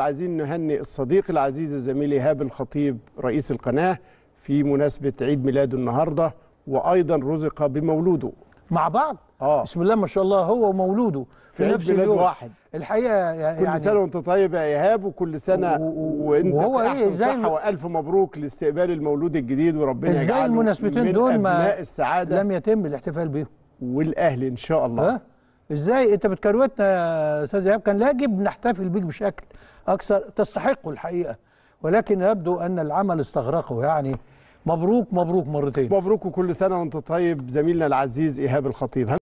عايزين نهنئ الصديق العزيز الزميل ايهاب الخطيب رئيس القناه في مناسبه عيد ميلاده النهارده وايضا رزق بمولوده مع بعض آه. بسم الله ما شاء الله هو ومولوده في عيد ميلاد واحد الحقيقه يعني كل سنه وانت طيب يا ايهاب وكل سنه وانت وهو في إيه، احسن إيه صحه والف مبروك لاستقبال المولود الجديد وربنا يجعله المناسبتين من دول ما السعاده لم يتم الاحتفال بيهم والاهل ان شاء الله أه؟ ازاي انت بتكروتنا يا استاذ ايهاب كان يجب نحتفل بيك بشكل اكثر تستحقه الحقيقه ولكن يبدو ان العمل استغرقه يعني مبروك مبروك مرتين مبروك وكل سنه وانت طيب زميلنا العزيز ايهاب الخطيب